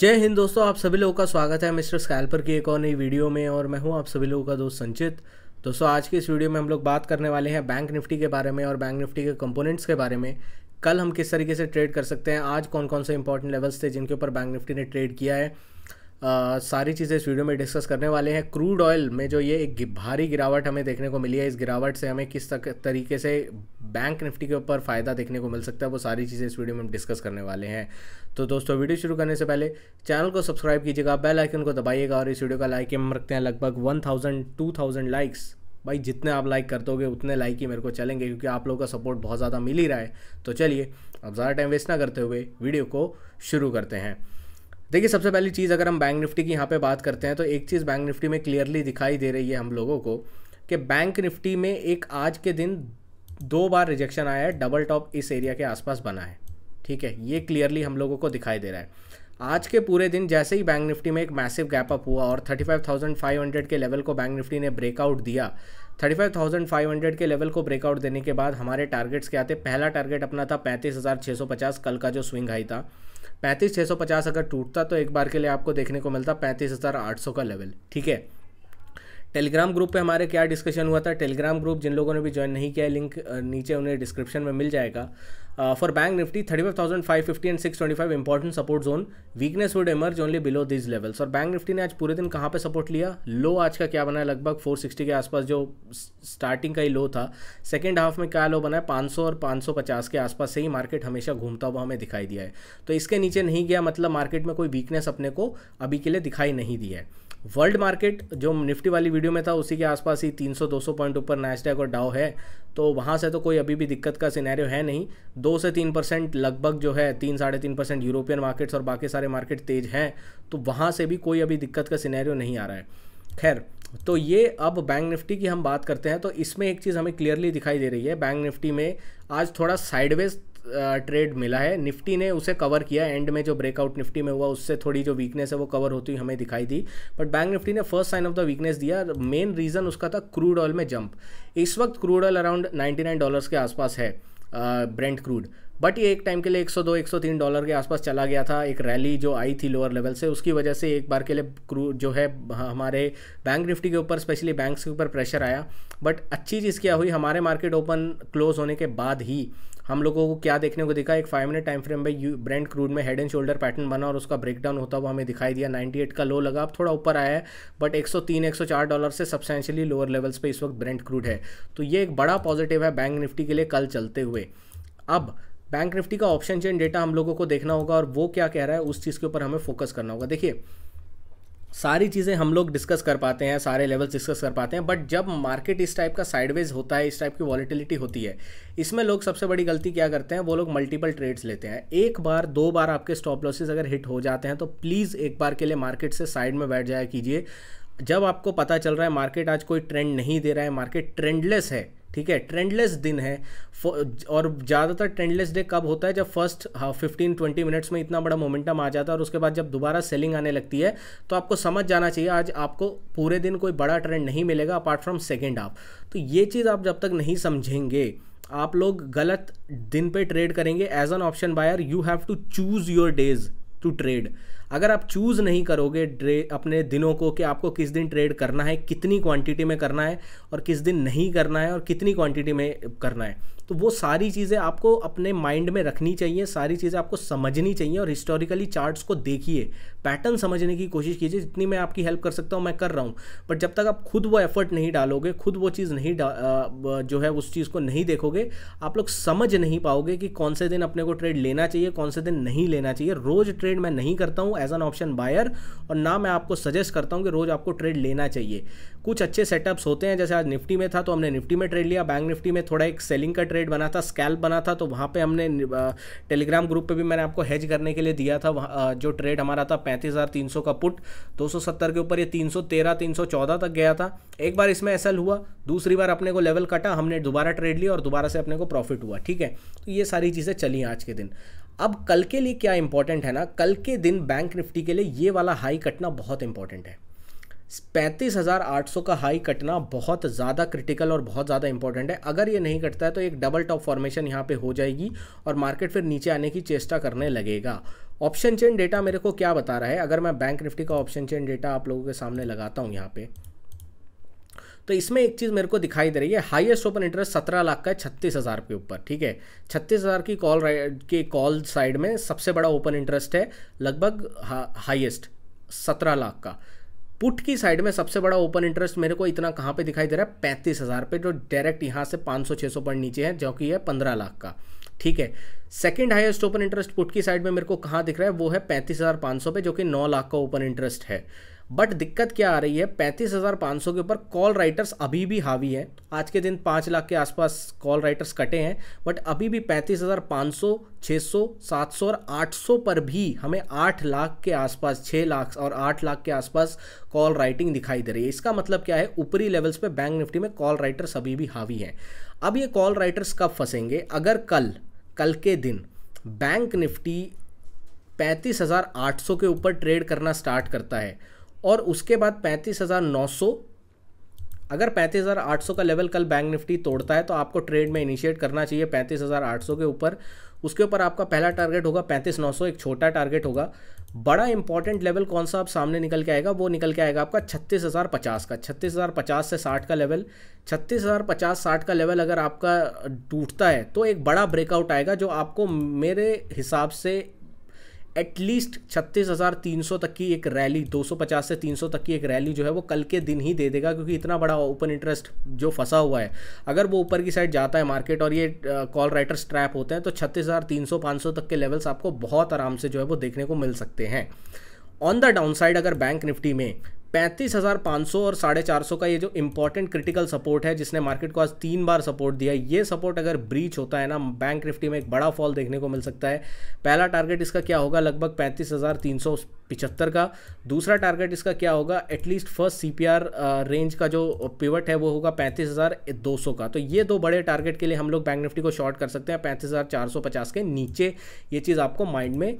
जय हिंद दोस्तों आप सभी लोगों का स्वागत है मिस्टर स्कैल्पर की एक और नई वीडियो में और मैं हूं आप सभी लोगों का दोस्त संचित दोस्तों आज की इस वीडियो में हम लोग बात करने वाले हैं बैंक निफ्टी के बारे में और बैंक निफ्टी के कंपोनेंट्स के बारे में कल हम किस तरीके से ट्रेड कर सकते हैं आज कौन कौन से इंपॉर्टेंट लेवल्स थे जिनके ऊपर बैंक निफ्टी ने ट्रेड किया है आ, सारी चीज़ें इस वीडियो में डिस्कस करने वाले हैं क्रूड ऑयल में जो ये एक भारी गिरावट हमें देखने को मिली है इस गिरावट से हमें किस तरीके से बैंक निफ्टी के ऊपर फ़ायदा देखने को मिल सकता है वो सारी चीज़ें इस वीडियो में हम डिस्कस करने वाले हैं तो दोस्तों वीडियो शुरू करने से पहले चैनल को सब्सक्राइब कीजिएगा बेल आइकन को दबाइएगा और इस वीडियो का लाइक हम रखते हैं लगभग one thousand two thousand likes भाई जितने आप लाइक कर दोगे उतने लाइक ही मेरे को चलेंगे क्योंकि आप लोगों का सपोर्ट बहुत ज़्यादा मिल ही रहा है तो चलिए अब ज़्यादा टाइम वेस्ट ना करते हुए वीडियो को शुरू करते हैं देखिए सबसे पहली चीज़ अगर हम बैंक निफ्टी की यहाँ पे बात करते हैं तो एक चीज़ बैंक निफ्टी में क्लियरली दिखाई दे रही है हम लोगों को कि बैंक निफ्टी में एक आज के दिन दो बार रिजेक्शन आया है डबल टॉप इस एरिया के आसपास बना है ठीक है ये क्लियरली हम लोगों को दिखाई दे रहा है आज के पूरे दिन जैसे ही बैंक निफ्टी में एक मैसिव गैप अप हुआ और 35,500 के लेवल को बैंक निफ्टी ने ब्रेकआउट दिया 35,500 के लेवल को ब्रेकआउट देने के बाद हमारे टारगेट्स क्या थे पहला टारगेट अपना था 35,650 कल का जो स्विंग हाई था 35,650 अगर टूटता तो एक बार के लिए आपको देखने को मिलता पैंतीस का लेवल ठीक है टेलीग्राम ग्रुप पे हमारे क्या डिस्कशन हुआ था टेलीग्राम ग्रुप जिन लोगों ने भी ज्वाइन नहीं किया है लिंक नीचे उन्हें डिस्क्रिप्शन में मिल जाएगा for bank Nifty thirty five thousand five fifty and six twenty five important support zone weakness would emerge only below this levels और बैंक निफ्टी ने आज पूरे दिन कहाँ पे सपोर्ट लिया लो आज का क्या बना है लगभग फोर सिक्सटी के आसपास जो स्टार्टिंग का ही लो था सेकेंड हाफ में क्या लो बना है पाँच सौ और पाँच सौ पचास के आसपास से ही मार्केट हमेशा घूमता हुआ हमें दिखाई दिया है तो इसके नीचे नहीं गया मतलब मार्केट में कोई वीकनेस अपने को अभी के लिए दिखाई नहीं दिया है वर्ल्ड मार्केट जो निफ्टी वाली वीडियो में था उसी के आसपास ही 300-200 पॉइंट ऊपर नैसडैक और डाओ है तो वहाँ से तो कोई अभी भी दिक्कत का सिनेरियो है नहीं दो से तीन परसेंट लगभग जो है तीन साढ़े तीन परसेंट यूरोपियन मार्केट्स और बाकी सारे मार्केट तेज हैं तो वहाँ से भी कोई अभी दिक्कत का सिनेरियो नहीं आ रहा है खैर तो ये अब बैंक निफ्टी की हम बात करते हैं तो इसमें एक चीज़ हमें क्लियरली दिखाई दे रही है बैंक निफ्टी में आज थोड़ा साइडवेज ट्रेड मिला है निफ्टी ने उसे कवर किया एंड में जो ब्रेकआउट निफ्टी में हुआ उससे थोड़ी जो वीकनेस है वो कवर होती हुई हमें दिखाई दी बट बैंक निफ्टी ने first sign of the weakness दिया मेन रीज़न उसका था क्रूड ऑयल में जंप इस वक्त क्रूड ऑयल अराउंड 99 डॉलर्स के आसपास है ब्रेंड क्रूड बट ये एक टाइम के लिए 102 103 डॉलर के आसपास चला गया था एक रैली जो आई थी लोअर लेवल से उसकी वजह से एक बार के लिए क्रू जो है हमारे बैंक निफ्टी के ऊपर स्पेशली बैंक्स के ऊपर प्रेशर आया बट अच्छी चीज़ क्या हुई हमारे मार्केट ओपन क्लोज होने के बाद ही हम लोगों को क्या देखने को दिखा एक फाइव मिनट टाइम फ्रेम में ब्रेंड क्रूड में हेड एंड शोल्डर पैटर्न बना और उसका ब्रेकडाउन होता हुआ हमें दिखाई दिया 98 का लो लगा अब थोड़ा ऊपर आया है बट 103 104 डॉलर से सब्सटेंशियली लोअर लेवल्स पे इस वक्त ब्रेंड क्रूड है तो ये एक बड़ा पॉजिटिव है बैंक निफ्टी के लिए कल चलते हुए अब बैंक निफ्टी का ऑप्शन चेन डेटा हम लोगों को देखना होगा और वो क्या कह रहा है उस चीज़ के ऊपर हमें फोकस करना होगा देखिए सारी चीज़ें हम लोग डिस्कस कर पाते हैं सारे लेवल्स डिस्कस कर पाते हैं बट जब मार्केट इस टाइप का साइडवेज होता है इस टाइप की वॉलीटिलिटी होती है इसमें लोग सबसे बड़ी गलती क्या करते हैं वो लोग मल्टीपल ट्रेड्स लेते हैं एक बार दो बार आपके स्टॉप लॉसेज अगर हिट हो जाते हैं तो प्लीज़ एक बार के लिए मार्केट से साइड में बैठ जाया कीजिए जब आपको पता चल रहा है मार्केट आज कोई ट्रेंड नहीं दे रहा है मार्केट ट्रेंडलेस है ठीक है ट्रेंडलेस दिन है और ज़्यादातर ट्रेंडलेस डे कब होता है जब फर्स्ट फिफ्टीन ट्वेंटी मिनट्स में इतना बड़ा मोमेंटम आ जाता है और उसके बाद जब दोबारा सेलिंग आने लगती है तो आपको समझ जाना चाहिए आज आपको पूरे दिन कोई बड़ा ट्रेंड नहीं मिलेगा अपार्ट फ्रॉम सेकेंड हाफ तो ये चीज़ आप जब तक नहीं समझेंगे आप लोग गलत दिन पे ट्रेड करेंगे as an option buyer you have to choose your days to trade अगर आप चूज़ नहीं करोगे अपने दिनों को कि आपको किस दिन ट्रेड करना है कितनी क्वांटिटी में करना है और किस दिन नहीं करना है और कितनी क्वांटिटी में करना है तो वो सारी चीज़ें आपको अपने माइंड में रखनी चाहिए सारी चीज़ें आपको समझनी चाहिए और हिस्टोरिकली चार्ट्स को देखिए पैटर्न समझने की कोशिश कीजिए जितनी मैं आपकी हेल्प कर सकता हूँ मैं कर रहा हूँ बट जब तक आप खुद वो एफर्ट नहीं डालोगे खुद वो चीज़ नहीं जो है उस चीज़ को नहीं देखोगे आप लोग समझ नहीं पाओगे कि कौन से दिन अपने को ट्रेड लेना चाहिए कौन से दिन नहीं लेना चाहिए रोज़ ट्रेड मैं नहीं करता हूँ एज एन ऑप्शन बायर और ना मैं आपको सजेस्ट करता हूँ कि रोज़ आपको ट्रेड लेना चाहिए कुछ अच्छे सेटअप्स होते हैं जैसे आज निफ्टी में था तो हमने निफ्टी में ट्रेड लिया बैंक निफ्टी में थोड़ा एक सेलिंग का ट्रेड बना था स्कैल्प बना था तो वहाँ पे हमने टेलीग्राम ग्रुप पे भी मैंने आपको हेज करने के लिए दिया था जो ट्रेड हमारा था पैंतीस हज़ार तीन सौ का पुट दो सौ सत्तर के ऊपर ये तीन सौ तेरह तीन सौ चौदह तक गया था एक बार इसमें एस हुआ दूसरी बार अपने को लेवल कटा हमने दोबारा ट्रेड लिया और दोबारा से अपने को प्रॉफिट हुआ ठीक है तो ये सारी चीज़ें चली आज के दिन अब कल के लिए क्या इंपॉर्टेंट है ना कल के दिन बैंक निफ्टी के लिए ये वाला हाई कटना बहुत इंपॉर्टेंट है पैंतीस हज़ार आठ सौ का हाई कटना बहुत ज़्यादा क्रिटिकल और बहुत ज़्यादा इंपॉर्टेंट है अगर ये नहीं कटता है तो एक डबल टॉप फॉर्मेशन यहाँ पे हो जाएगी और मार्केट फिर नीचे आने की चेष्टा करने लगेगा ऑप्शन चेन डेटा मेरे को क्या बता रहा है अगर मैं बैंक निफ्टी का ऑप्शन चेन डेटा आप लोगों के सामने लगाता हूँ यहाँ पे तो इसमें एक चीज़ मेरे को दिखाई दे रही है हाईएस्ट ओपन इंटरेस्ट सत्रह लाख का है छत्तीस हज़ार के ऊपर ठीक है छत्तीस हज़ार की कॉल के कॉल साइड में सबसे बड़ा ओपन इंटरेस्ट है लगभग हा, हाईएस्ट सत्रह लाख का पुट की साइड में सबसे बड़ा ओपन इंटरेस्ट मेरे को इतना कहाँ पे दिखाई दे रहा है पैंतीस हज़ार पे जो डायरेक्ट यहाँ से 500-600 पर नीचे है जो कि है पंद्रह लाख का ठीक है second highest open interest put की साइड में मेरे को कहाँ दिख रहा है वो है पैंतीस हज़ार सौ पे जो कि नौ लाख का ओपन इंटरेस्ट है बट दिक्कत क्या आ रही है पैंतीस हज़ार पाँच सौ के ऊपर कॉल राइटर्स अभी भी हावी है आज के दिन पाँच लाख के आसपास कॉल राइटर्स कटे हैं बट अभी भी पैंतीस हज़ार पाँच सौ छः सौ सात सौ और आठ सौ पर भी हमें आठ लाख के आसपास छः लाख और आठ लाख के आसपास कॉल राइटिंग दिखाई दे रही है इसका मतलब क्या है ऊपरी लेवल्स पे बैंक निफ्टी में कॉल राइटर्स अभी भी हावी हैं अब ये कॉल राइटर्स कब फंसेंगे अगर कल कल के दिन बैंक निफ्टी पैंतीस हज़ार आठ सौ के ऊपर ट्रेड करना स्टार्ट करता है और उसके बाद पैंतीस हज़ार नौ सौ अगर पैंतीस हज़ार आठ सौ का लेवल कल बैंक निफ्टी तोड़ता है तो आपको ट्रेड में इनिशिएट करना चाहिए पैंतीस हज़ार आठ सौ के ऊपर उसके ऊपर आपका पहला टारगेट होगा पैंतीस नौ सौ एक छोटा टारगेट होगा बड़ा इंपॉर्टेंट लेवल कौन सा आप सामने निकल के आएगा वो निकल के आएगा आपका छत्तीस हज़ार पचास का छत्तीस हज़ार पचास से साठ का लेवल छत्तीस हज़ार पचास साठ का लेवल अगर आपका टूटता है तो एक बड़ा ब्रेकआउट आएगा जो आपको मेरे हिसाब से एटलीस्ट छत्तीस हज़ार तीन सौ तक की एक रैली 250 से 300 तक की एक रैली जो है वो कल के दिन ही दे देगा क्योंकि इतना बड़ा ओपन इंटरेस्ट जो फंसा हुआ है अगर वो ऊपर की साइड जाता है मार्केट और ये कॉल राइटर स्ट्रैप होते हैं तो छत्तीस हज़ार तीन सौ पाँच सौ तक के लेवल्स आपको बहुत आराम से जो है वो देखने को मिल सकते हैं ऑन द डाउन साइड अगर बैंक निफ्टी में पैंतीस हज़ार पाँच सौ और साढ़े चार सौ का ये जो इंपॉर्टेंट क्रिटिकल सपोर्ट है जिसने मार्केट को आज तीन बार सपोर्ट दिया ये सपोर्ट अगर ब्रीच होता है ना बैंक निफ्टी में एक बड़ा फॉल देखने को मिल सकता है पहला टारगेट इसका क्या होगा लगभग पैंतीस हज़ार तीन सौ का दूसरा टारगेट इसका क्या होगा एटलीस्ट फर्स्ट सी रेंज का जो पिवट है वो होगा पैंतीस हज़ार दो सौ का तो ये दो बड़े टारगेट के लिए हम लोग बैंक निफ्टी को शॉर्ट कर सकते हैं पैंतीस हज़ार चार सौ पचास के नीचे ये चीज़ आपको माइंड में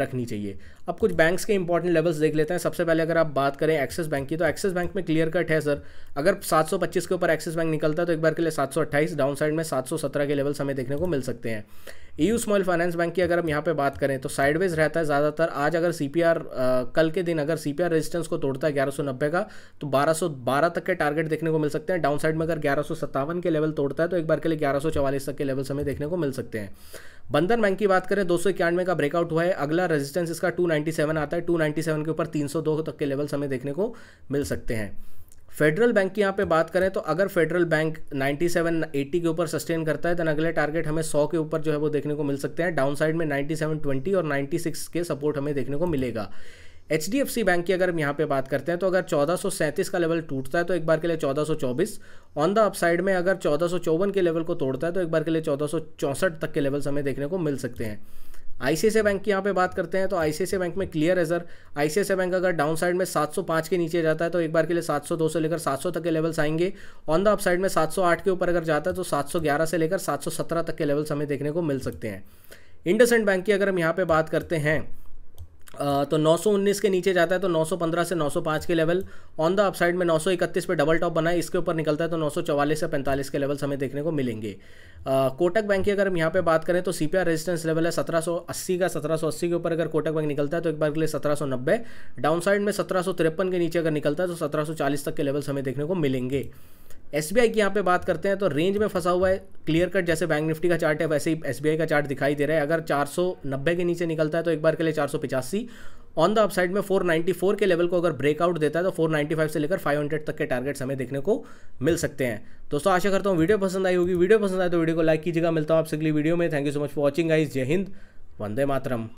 रखनी चाहिए अब कुछ बैंक्स के इंपॉर्टेंट लेवल्स देख लेते हैं सबसे पहले अगर आप बात करें एक्सिस बैंक की तो एक्सिस बैंक में क्लियर कट है सर अगर 725 के ऊपर एक्सिस बैंक निकलता है तो एक बार के लिए 728 डाउन साइड में 717 के लेवल्स हमें देखने को मिल सकते हैं ई स्मॉल फाइनेंस बैंक की अगर हम यहाँ पे बात करें तो साइडवेज रहता है ज़्यादातर आज अगर सी कल के दिन अगर सी पी रेजिस्टेंस को तोड़ता है ग्यारह का तो बारह तक के टारगेट देखने को मिल सकते हैं डाउन साइड में अगर ग्यारह के लेवल तोड़ता है तो एक बार के लिए ग्यारह तक के लेवल हमें देखने को मिल सकते हैं बंधन बैंक की बात करें दो सौ इक्यानवे का ब्रेकआउट हुआ है अगला रेजिस्टेंस इसका टू 297 आता है 297 के ऊपर 302 तक के लेवल हमें देखने को मिल सकते हैं फेडरल बैंक की यहाँ पे बात करें तो अगर फेडरल बैंक 97 80 के ऊपर सस्टेन करता है तो अगले टारगेट हमें 100 के ऊपर जो है वो देखने को मिल सकते हैं डाउन साइड में 97 20 और 96 के सपोर्ट हमें देखने को मिलेगा H D F C bank की अगर हम यहाँ पे बात करते हैं तो अगर चौदह का लेवल टूटता है तो एक बार के लिए चौदह ऑन द अपसाइड में अगर चौदह के लेवल को तोड़ता है तो एक बार के लिए चौदह तक के लेवल्स हमें देखने को मिल सकते हैं आईसीआई बैंक की यहाँ पे बात करते हैं तो आईसीआई बैंक में क्लियर है सर आईसीआई बैंक अगर डाउन साइड में 705 के नीचे जाता है तो एक बार के लिए 702 से लेकर 700 तक के लेवल्स आएंगे ऑन द अप साइड में 708 के ऊपर अगर जाता है तो 711 से लेकर 717 तक के लेवल्स हमें देखने को मिल सकते हैं इंडसेंड बैंक की अगर हम यहाँ पर बात करते हैं तो 919 के नीचे जाता है तो 915 से 905 के लेवल ऑन द अपसाइड में 931 पे डबल टॉप बना है इसके ऊपर निकलता है तो 944 से 45 के लेवल हमें देखने को मिलेंगे कोटक बैंक की अगर हम यहाँ पे बात करें तो सीपीआर रेजिस्टेंस लेवल है 1780 का 1780 के ऊपर अगर कोटक बैंक निकलता है तो एक बार के लिए सत्रह डाउन साइड में सत्रह के नीचे अगर निकलता है तो सत्रह तक के लेवल हमें देखने को मिलेंगे एस की यहाँ पे बात करते हैं तो रेंज में फंसा हुआ है क्लियर कट जैसे बैंक निफ्टी का चार्ट है वैसे ही एस का चार्ट दिखाई दे रहा है अगर 490 के नीचे निकलता है तो एक बार के लिए चार ऑन द अपसाइड में 494 के लेवल को अगर ब्रेकआउट देता है तो 495 से लेकर 500 तक के टारगेट्स हमें देखने को मिल सकते हैं दोस्तों आशा करता हूँ वीडियो पसंद आई होगी वीडियो पसंद आए तो वीडियो को लाइक कीजिएगा मिलता हूँ आपसे अगली वीडियो में thank you so much for watching guys जय हिंद वंदे मातरम